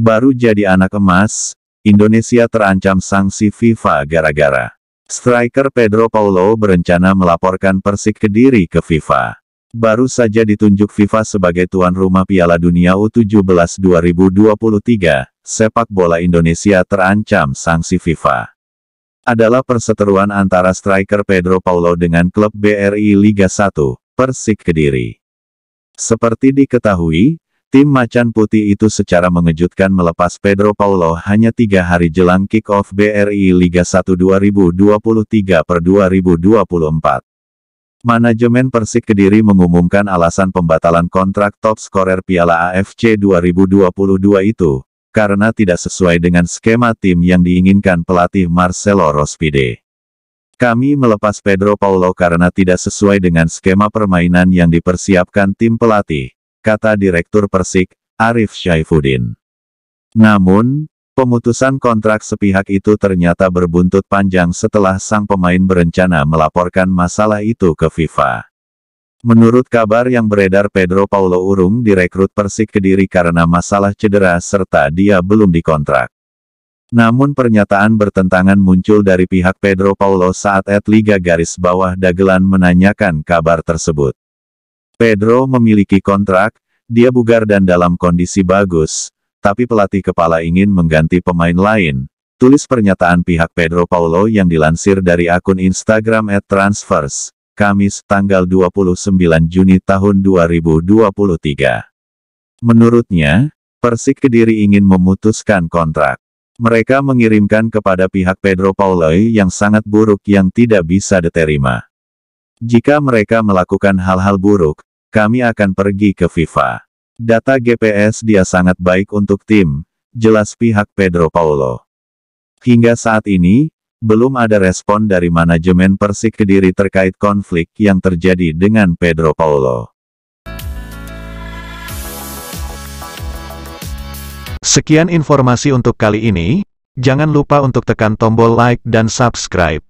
Baru jadi anak emas, Indonesia terancam sanksi FIFA gara-gara. Striker Pedro Paulo berencana melaporkan Persik Kediri ke FIFA. Baru saja ditunjuk FIFA sebagai tuan rumah Piala Dunia U17 2023, sepak bola Indonesia terancam sanksi FIFA. Adalah perseteruan antara striker Pedro Paulo dengan klub BRI Liga 1, Persik Kediri. Seperti diketahui, Tim Macan Putih itu secara mengejutkan melepas Pedro Paulo hanya tiga hari jelang kick-off BRI Liga 1 2023 per 2024. Manajemen Persik Kediri mengumumkan alasan pembatalan kontrak top skorer Piala AFC 2022 itu, karena tidak sesuai dengan skema tim yang diinginkan pelatih Marcelo Rospide. Kami melepas Pedro Paulo karena tidak sesuai dengan skema permainan yang dipersiapkan tim pelatih, kata Direktur Persik, Arif Syaifuddin. Namun, pemutusan kontrak sepihak itu ternyata berbuntut panjang setelah sang pemain berencana melaporkan masalah itu ke FIFA. Menurut kabar yang beredar Pedro Paulo Urung direkrut Persik Kediri karena masalah cedera serta dia belum dikontrak. Namun pernyataan bertentangan muncul dari pihak Pedro Paulo saat at Liga garis bawah Dagelan menanyakan kabar tersebut. Pedro memiliki kontrak, dia bugar dan dalam kondisi bagus, tapi pelatih kepala ingin mengganti pemain lain. Tulis pernyataan pihak Pedro Paulo yang dilansir dari akun Instagram transfers, Kamis, tanggal 29 Juni tahun 2023. Menurutnya, Persik Kediri ingin memutuskan kontrak. Mereka mengirimkan kepada pihak Pedro Paulo yang sangat buruk yang tidak bisa diterima. Jika mereka melakukan hal-hal buruk, kami akan pergi ke FIFA. Data GPS dia sangat baik untuk tim, jelas pihak Pedro Paulo. Hingga saat ini, belum ada respon dari manajemen Persik Kediri terkait konflik yang terjadi dengan Pedro Paulo. Sekian informasi untuk kali ini, jangan lupa untuk tekan tombol like dan subscribe.